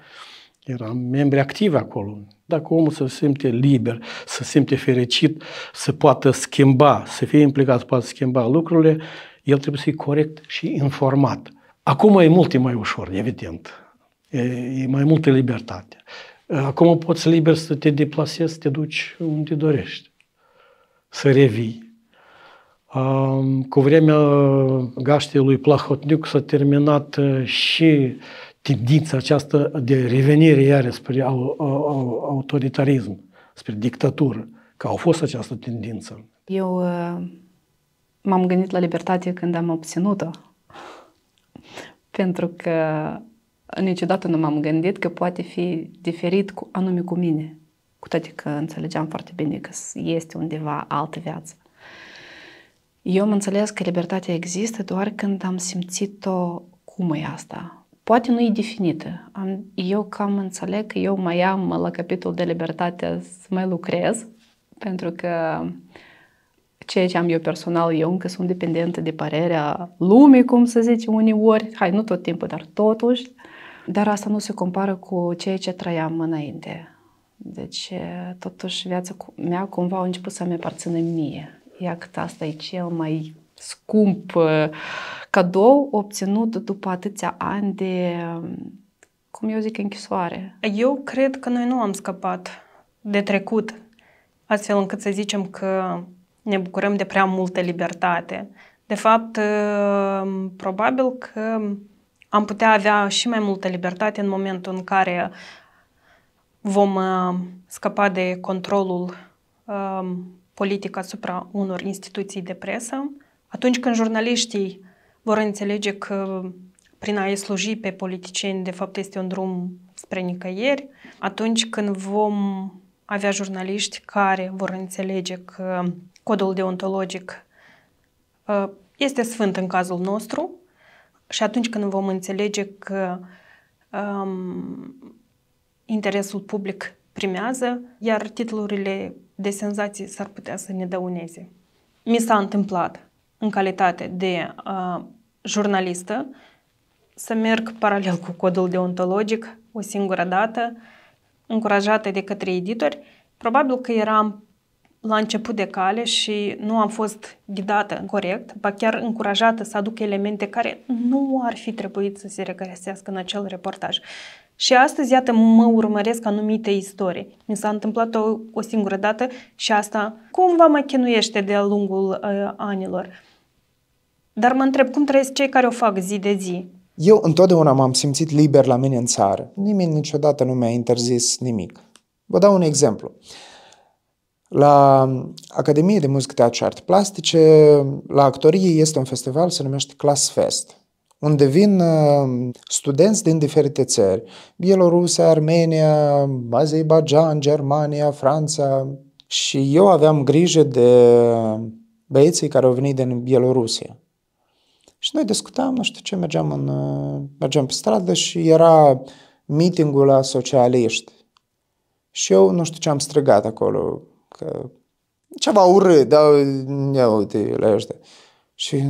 Eram membri active acolo. Dacă omul se simte liber, se simte fericit, se poată schimba, să fie implicat, să poate schimba lucrurile, el trebuie să fie corect și informat. Acum e mult e mai ușor, evident. E, e mai multă libertate. Acum poți liber să te deplasezi, să te duci unde dorești. Să revii. Cu vremea gaștii lui Plahotniuc s-a terminat și tendința aceasta de revenire iară spre autoritarism, spre dictatură, că au fost această tendință. Eu m-am gândit la libertate când am obținut-o, pentru că niciodată nu m-am gândit că poate fi diferit cu anume cu mine, cu toate că înțelegeam foarte bine că este undeva altă viață. Eu am înțeles că libertatea există doar când am simțit-o cum e asta. Poate nu e definită. Am, eu cam înțeleg că eu mai am la capitol de libertate să mai lucrez, pentru că ceea ce am eu personal, eu încă sunt dependentă de părerea lumii, cum să zice, uneori, hai, nu tot timpul, dar totuși. Dar asta nu se compară cu ceea ce trăiam înainte. Deci, totuși, viața mea cumva a început să-mi aparțină mie iată, asta e cel mai scump cadou obținut după atâția ani de, cum eu zic, închisoare. Eu cred că noi nu am scăpat de trecut, astfel încât să zicem că ne bucurăm de prea multă libertate. De fapt, probabil că am putea avea și mai multă libertate în momentul în care vom scăpa de controlul politică asupra unor instituții de presă, atunci când jurnaliștii vor înțelege că prin a-i sluji pe politicieni, de fapt, este un drum spre nicăieri, atunci când vom avea jurnaliști care vor înțelege că codul deontologic ă, este sfânt în cazul nostru și atunci când vom înțelege că um, interesul public primează, iar titlurile de senzații s-ar putea să ne dăuneze. Mi s-a întâmplat, în calitate de uh, jurnalistă, să merg paralel cu codul deontologic o singură dată, încurajată de către editori. Probabil că eram la început de cale și nu am fost ghidată corect, ba chiar încurajată să aduc elemente care nu ar fi trebuit să se regăsească în acel reportaj. Și astăzi, iată, mă urmăresc anumite istorie. Mi s-a întâmplat o, o singură dată și asta cumva mă chinuiește de-a lungul uh, anilor. Dar mă întreb, cum trăiesc cei care o fac zi de zi? Eu întotdeauna m-am simțit liber la mine în țară. Nimeni niciodată nu mi-a interzis nimic. Vă dau un exemplu. La Academie de Muzică, Teatru și Art Plastice, la actorie, este un festival, se numește Class Fest unde vin uh, studenți din diferite țări, Bielorusia, Armenia, Azerbaijan, Germania, Franța, și eu aveam grijă de băieții care au venit din Bielorusia. Și noi discutam, nu știu ce, mergeam, în, uh, mergeam pe stradă și era mitingul la socialiști. Și eu nu știu ce am strigat acolo, că ceva urât, dar ne uite la Și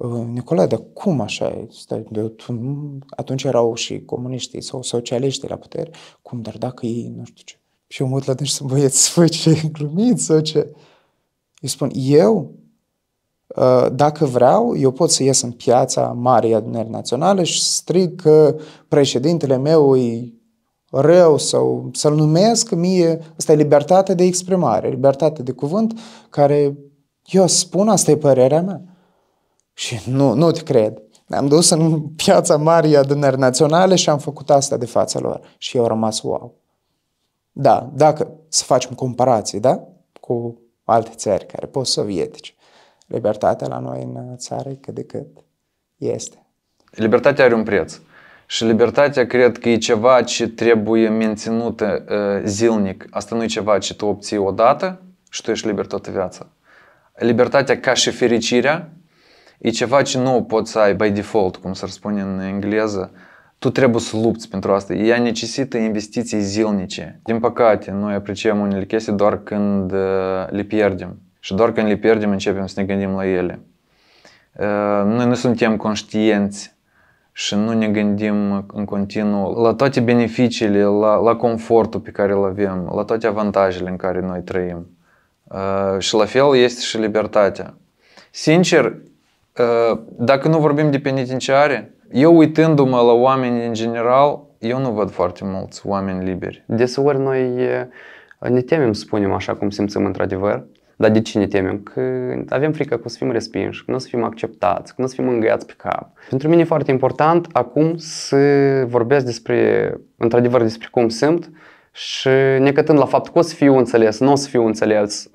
Ă, Nicolae, dar cum așa? Stai, atunci erau și comuniștii sau socialiștii la putere. Cum, dar dacă ei, nu știu ce. Și eu mă uit la dânsi, băieți, voi [LAUGHS] ce glumiți sau ce? Eu spun, eu, ă, dacă vreau, eu pot să ies în piața Marii Adunării Naționale și strig că președintele meu e rău sau să-l numesc mie, asta e libertatea de exprimare, libertatea de cuvânt, care eu spun, asta e părerea mea. Și nu, nu te cred. Ne-am dus în piața mare adunări naționale și am făcut asta de fața lor. Și eu au rămas wow. Da, dacă să facem comparații, da? Cu alte țări care pot sovietice. Libertatea la noi în țară cât de cât este. Libertatea are un preț. Și libertatea cred că e ceva ce trebuie menținută uh, zilnic. Asta nu e ceva ce tu obții odată și tu ești liber toată viața. Libertatea ca și fericirea E ceva ce nu poți să ai by default, cum s-ar spune în engleză, tu trebuie să lupți pentru asta. Ea necesită investiții zilnice. Din păcate, noi apreciem unele chestii doar când le pierdem. Și doar când le pierdem începem să ne gândim la ele. Noi nu suntem conștienți și nu ne gândim în continuu la toate beneficiile, la, la confortul pe care îl avem, la toate avantajele în care noi trăim. Și la fel este și libertatea. Sincer, Э, dacă nu vorbim de penitenciare, eu uitându-mă la oameni în general, eu nu văd foarte mulți oameni liberi. Deseori noi ne temem spunem așa cum simțim într-adevăr, dar de ce ne temem? Că avem frică că o să fim respinși, că nu o să fim acceptați, că nu o să fim îngăiați pe cap. Pentru mine e foarte important acum să vorbesc despre, într-adevăr despre cum simt, și necătând la fapt că o să fiu înțeles, nu o să fiu înțeles,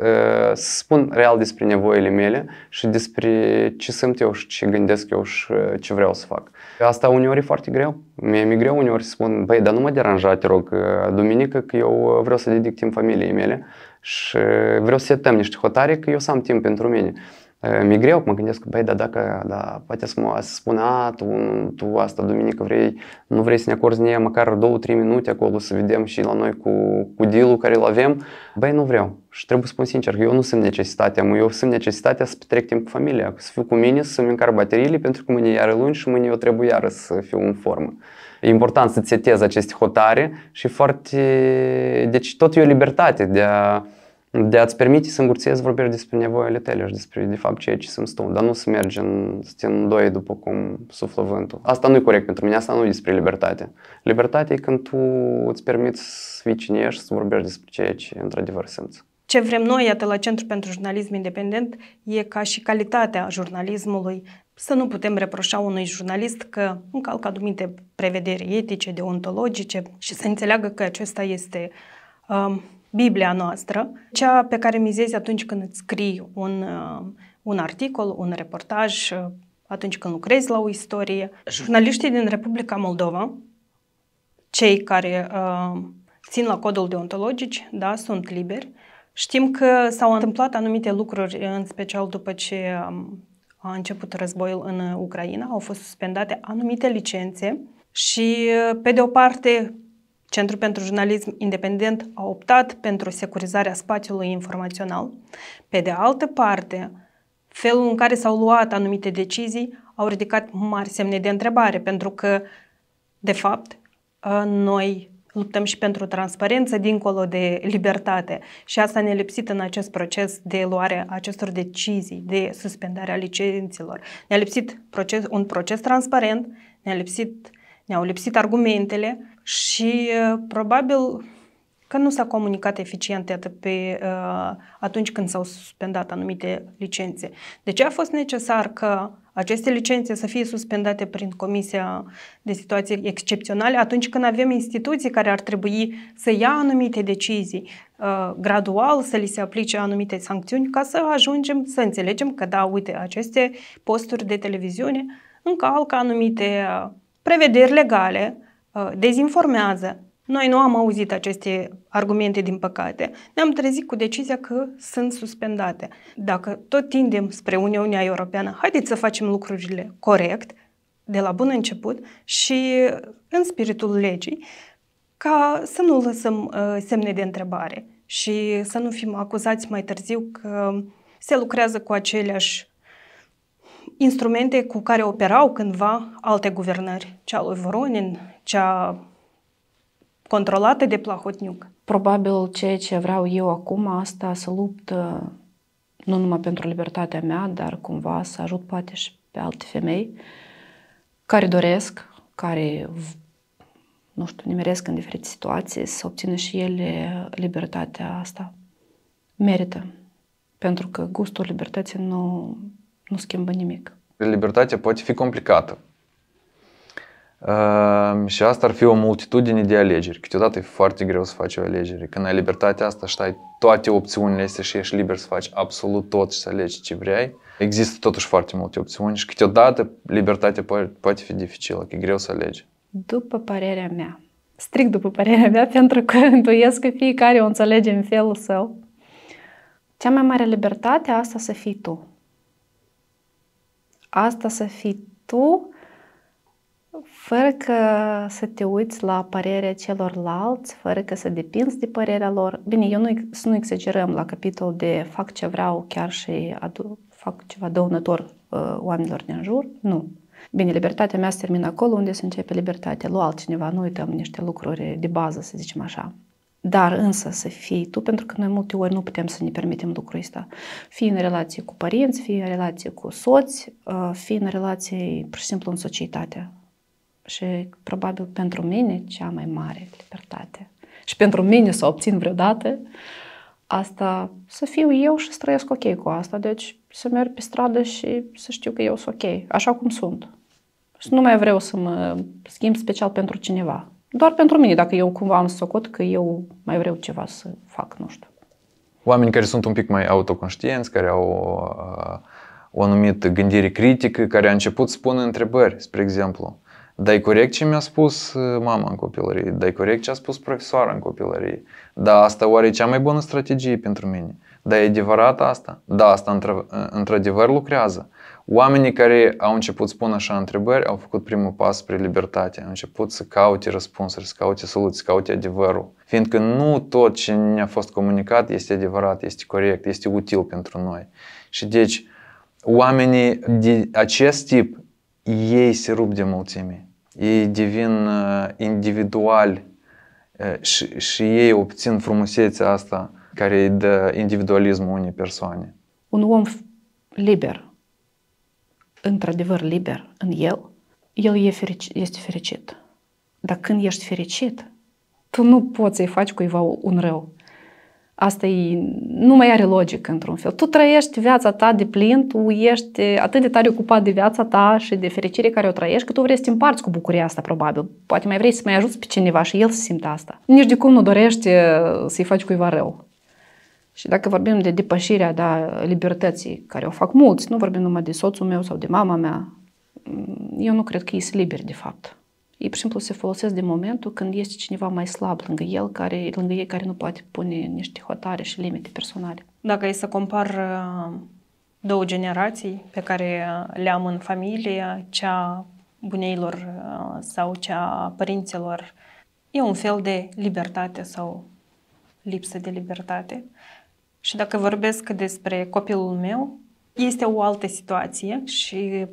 să spun real despre nevoile mele și despre ce sunt eu și ce gândesc eu și ce vreau să fac. Asta uneori e foarte greu. Mie mi-e greu uneori să spun, băi, dar nu mă deranja, te rog, duminică, că eu vreau să dedic timp familiei mele și vreau să setăm niște hotare că eu să am timp pentru mine. Mi greu, mă gândesc că, băi, da, dacă, da, poate să, mă, să spun, a, tu, tu asta, Duminică, vrei, nu vrei să ne acorzi ne măcar 2-3 minute acolo să vedem și la noi cu, cu deal care îl avem, băi, nu vreau. Și trebuie să spun sincer că eu nu sunt necesitatea, eu sunt necesitatea să petrec timp cu familia, să fiu cu mine, să-mi încar bateriile, pentru că mâine iară luni și mâine eu trebuie iară să fiu în formă. E important să-ți setezi aceste hotare și foarte... Deci tot e o libertate de a de a-ți permite să îngurțiezi vorbiri despre nevoile tale și despre, de fapt, ceea ce sunt tu, dar nu să mergi în, stin doi după cum suflă vântul. Asta nu e corect pentru mine, asta nu e despre libertate. Libertate e când tu îți permiți să fii cine ești, să vorbești despre ceea ce într-adevăr simți. Ce vrem noi, iată, la Centrul pentru Jurnalism Independent, e ca și calitatea jurnalismului să nu putem reproșa unui jurnalist că încalcă anumite prevederi etice, deontologice și să înțeleagă că acesta este um, Biblia noastră, cea pe care mizezi atunci când îți scrii un, uh, un articol, un reportaj, uh, atunci când lucrezi la o istorie. Jurnaliștii din Republica Moldova, cei care uh, țin la codul deontologici, da, sunt liberi. Știm că s-au întâmplat anumite lucruri, în special după ce um, a început războiul în Ucraina, au fost suspendate anumite licențe și, uh, pe de o parte, Centrul pentru Jurnalism Independent a optat pentru securizarea spațiului informațional. Pe de altă parte, felul în care s-au luat anumite decizii au ridicat mari semne de întrebare, pentru că, de fapt, ă, noi luptăm și pentru transparență dincolo de libertate și asta ne-a lipsit în acest proces de luare a acestor decizii, de suspendarea licențelor. Ne-a lipsit proces, un proces transparent, ne-a lipsit uh, ne-au lipsit argumentele și probabil că nu s-a comunicat eficient pe, atunci când s-au suspendat anumite licențe. De ce a fost necesar ca aceste licențe să fie suspendate prin Comisia de Situații Excepționale atunci când avem instituții care ar trebui să ia anumite decizii, gradual să li se aplice anumite sancțiuni ca să ajungem să înțelegem că, da, uite, aceste posturi de televiziune încalcă anumite prevederi legale, uh, dezinformează. Noi nu am auzit aceste argumente, din păcate. Ne-am trezit cu decizia că sunt suspendate. Dacă tot tindem spre Uniunea Europeană, haideți să facem lucrurile corect, de la bun început și în spiritul legii, ca să nu lăsăm uh, semne de întrebare și să nu fim acuzați mai târziu că se lucrează cu aceleași instrumente cu care operau cândva alte guvernări, cea lui Voronin, cea controlată de Plahotniuc. Probabil ceea ce vreau eu acum asta să lupt uh, nu numai pentru libertatea mea, dar cumva să ajut poate și pe alte femei care doresc, care nu știu, nimeresc în diferite situații, să obțină și ele libertatea asta. Merită. Pentru că gustul libertății nu nu schimbă nimic. Libertatea poate fi complicată. Uh, și asta ar fi o multitudine de alegeri. Câteodată e foarte greu să faci o alegere. Când ai libertatea asta și ai toate opțiunile astea și ești liber să faci absolut tot și să alegi ce vrei, există totuși foarte multe opțiuni și câteodată libertatea poate, poate fi dificilă, că e greu să alegi. După părerea mea, strict după părerea mea, [LAUGHS] pentru că întoiesc că fiecare o înțelege în felul său, cea mai mare libertate asta să fii tu asta să fii tu fără că să te uiți la părerea celorlalți, fără că să depinzi de părerea lor. Bine, eu nu, să nu exagerăm la capitol de fac ce vreau chiar și adu- fac ceva dăunător uh, oamenilor din jur. Nu. Bine, libertatea mea se termină acolo unde se începe libertatea lui altcineva. Nu uităm niște lucruri de bază, să zicem așa. Dar însă să fii tu, pentru că noi multe ori nu putem să ne permitem lucrul ăsta. Fie în relație cu părinți, fie în relație cu soți, uh, fie în relație, pur și simplu, în societate. Și probabil pentru mine cea mai mare libertate. Și pentru mine să obțin vreodată asta, să fiu eu și să trăiesc ok cu asta. Deci să merg pe stradă și să știu că eu sunt ok, așa cum sunt. nu mai vreau să mă schimb special pentru cineva doar pentru mine, dacă eu cumva am socot că eu mai vreau ceva să fac, nu știu. Oameni care sunt un pic mai autoconștienți, care au uh, o anumită gândire critică, care a început să pună întrebări, spre exemplu. Dai corect ce mi-a spus uh, mama în copilărie, dai corect ce a spus profesoara în copilărie. Da, asta oare e cea mai bună strategie pentru mine? Da, e adevărat asta? Da, asta într- într-adevăr lucrează. Oamenii care au început să pună așa întrebări au făcut primul pas spre libertate, au început să caute răspunsuri, să caute soluții, să caute adevărul. Fiindcă nu tot ce ne-a fost comunicat este adevărat, este corect, este util pentru noi. Și deci, oamenii de acest tip, ei se rup de mulțime. Ei devin uh, individuali uh, și, și ei obțin frumusețea asta care îi dă individualismul unei persoane. Un om liber, într-adevăr liber în el, el e feric- este fericit. Dar când ești fericit, tu nu poți să-i faci cuiva un rău. Asta e, nu mai are logică într-un fel. Tu trăiești viața ta de plin, tu ești atât de tare ocupat de viața ta și de fericire care o trăiești, că tu vrei să te împarți cu bucuria asta, probabil. Poate mai vrei să mai ajuți pe cineva și el să simte asta. Nici de cum nu dorești uh, să-i faci cuiva rău. Și dacă vorbim de depășirea da, libertății, care o fac mulți, nu vorbim numai de soțul meu sau de mama mea, mm, eu nu cred că ei sunt liberi de fapt. Ei pur și simplu se folosesc de momentul când este cineva mai slab lângă el, care, lângă ei care nu poate pune niște hotare și limite personale. Dacă e să compar uh, două generații pe care uh, le-am în familie, cea buneilor uh, sau cea părinților, e un fel de libertate sau lipsă de libertate. Și dacă vorbesc despre copilul meu, este o altă situație și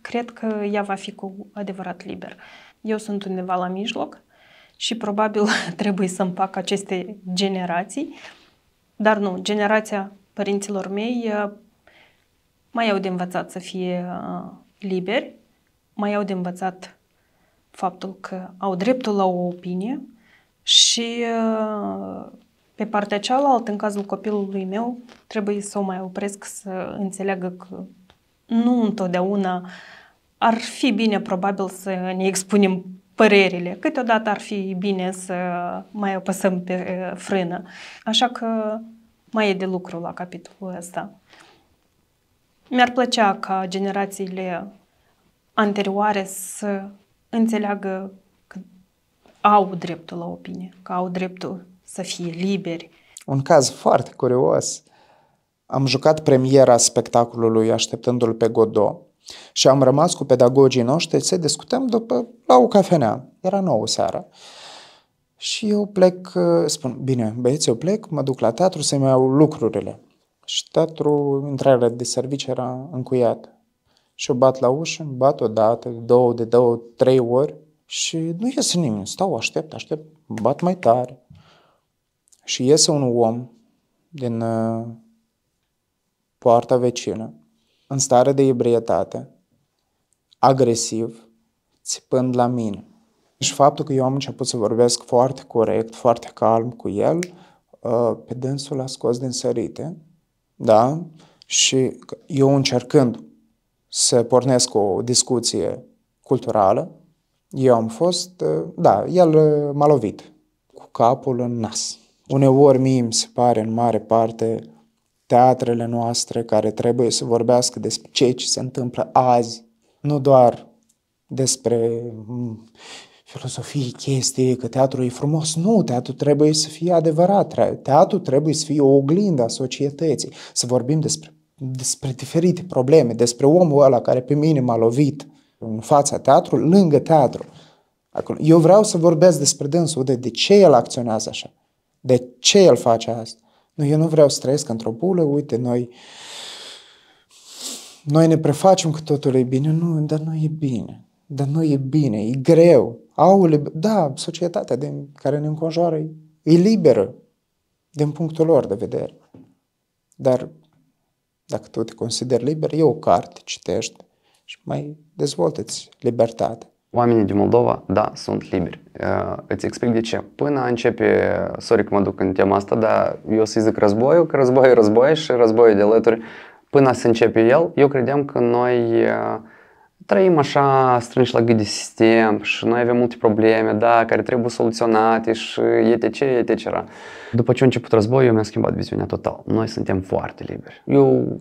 cred că ea va fi cu adevărat liber. Eu sunt undeva la mijloc și probabil [LAUGHS] trebuie să împac aceste generații, dar nu, generația părinților mei ă, mai au de învățat să fie ă, liberi, mai au de învățat faptul că au dreptul la o opinie și ă, pe partea cealaltă, în cazul copilului meu, trebuie să o mai opresc să înțeleagă că nu întotdeauna ar fi bine probabil să ne expunem părerile. Câteodată ar fi bine să mai apăsăm pe frână. Așa că mai e de lucru la capitolul ăsta. Mi-ar plăcea ca generațiile anterioare să înțeleagă că au dreptul la opinie, că au dreptul să fie liberi. Un caz foarte curios. Am jucat premiera spectacolului Așteptându-l pe Godot și am rămas cu pedagogii noștri să discutăm după, la o cafenea. Era nouă seara. Și eu plec, spun, bine, băieți, eu plec, mă duc la teatru să-mi iau lucrurile. Și teatru, intrarea de serviciu era încuiat. Și o bat la ușă, bat o dată, două, de două, trei ori și nu iese nimeni. Stau, aștept, aștept, bat mai tare, și iese un om din uh, poarta vecină, în stare de ebrietate, agresiv, țipând la mine. Și deci faptul că eu am început să vorbesc foarte corect, foarte calm cu el, uh, pe dânsul l-a scos din sărite, da? Și eu încercând să pornesc o discuție culturală, eu am fost, uh, da, el m-a lovit cu capul în nas. Uneori mie îmi se pare în mare parte teatrele noastre care trebuie să vorbească despre ceea ce se întâmplă azi, nu doar despre mm, filozofii, chestii, că teatrul e frumos. Nu, teatru trebuie să fie adevărat, Teatru trebuie să fie o oglindă a societății, să vorbim despre, despre diferite probleme, despre omul ăla care pe mine m-a lovit în fața teatrului, lângă teatru. Acolo. Eu vreau să vorbesc despre dânsul, de, de ce el acționează așa. De ce el face asta? Nu, eu nu vreau să trăiesc într-o bulă, uite, noi noi ne prefacem că totul e bine. Nu, dar nu e bine. Dar nu e bine, e greu. Au, da, societatea din care ne înconjoară e, e liberă din punctul lor de vedere. Dar dacă tu te consideri liber, e o carte, citești și mai dezvoltă-ți libertatea. Oamenii din Moldova, da, sunt liberi. Uh, îți explic de ce. Până începe, uh, sorry că mă duc în tema asta, dar eu să zic războiul, că războiul război și războiul de alături, până să începe el, eu credeam că noi uh, trăim așa strânși la gât de sistem și noi avem multe probleme, da, care trebuie soluționate și etc, etc. După ce a început războiul, eu mi-am schimbat viziunea total. Noi suntem foarte liberi. Eu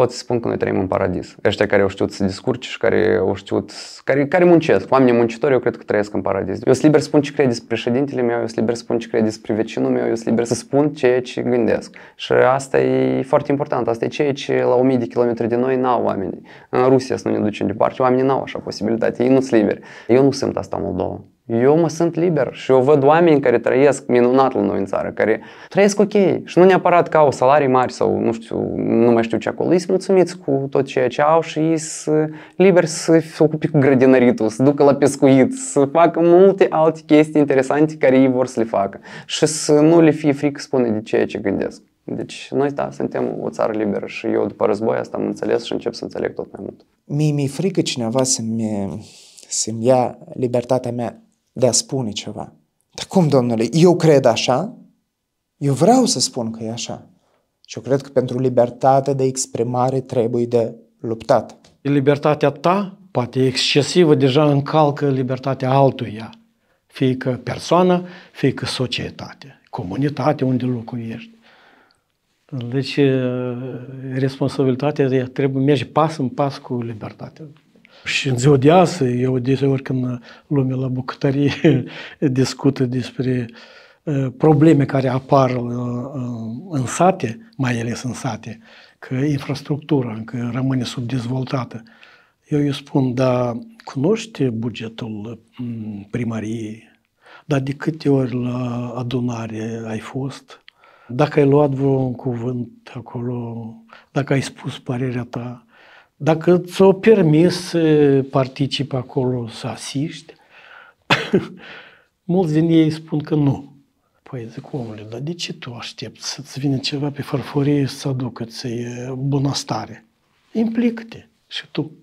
pot să spun că noi trăim în paradis. Ăștia care au știut să discurci și care au știut, care, care muncesc, oamenii muncitori, eu cred că trăiesc în paradis. Eu sunt liber să spun ce cred despre președintele meu, eu sunt liber să spun ce cred despre vecinul meu, eu sunt liber să spun ceea ce gândesc. Și asta e foarte important, asta e ceea ce la 1000 de kilometri de noi n-au oamenii. În Rusia, să nu ne ducem departe, oamenii n-au așa posibilitate, ei nu sunt liberi. Eu nu simt asta în Moldova. Eu mă sunt liber și eu văd oameni care trăiesc minunat la noi în țară, care trăiesc ok și nu neapărat că au salarii mari sau nu știu, nu mai știu ce acolo. Ei mulțumiți cu tot ceea ce au și ei sunt să se ocupe cu grădinăritul, să ducă la pescuit, să facă multe alte chestii interesante care ei vor să le facă și să nu le fie frică spune de ceea ce gândesc. Deci noi, da, suntem o țară liberă și eu după război asta am înțeles și încep să înțeleg tot mai mult. Mie mi-e frică cineva să-mi, să-mi ia libertatea mea de a spune ceva. Dar cum, domnule, eu cred așa? Eu vreau să spun că e așa. Și eu cred că pentru libertatea de exprimare trebuie de luptat. Libertatea ta, poate excesivă, deja încalcă libertatea altuia, fie că persoană, fie că societate, comunitate unde locuiești. Deci responsabilitatea trebuie merge pas în pas cu libertatea. Și în ziua de azi, eu deseori când lumea la bucătărie [LAUGHS] discută despre uh, probleme care apar uh, uh, în sate, mai ales în sate, că infrastructura încă rămâne subdezvoltată. Eu îi spun, da, cunoști bugetul mm, primăriei? Dar de câte ori la adunare ai fost? Dacă ai luat vreun cuvânt acolo, dacă ai spus părerea ta, dacă ți-o permis să participi acolo, să asiști, [COUGHS] mulți din ei spun că nu. Păi zic, omule, dar de ce tu aștepți să-ți vină ceva pe farfurie să aducă ți bunăstare? Implică-te și tu.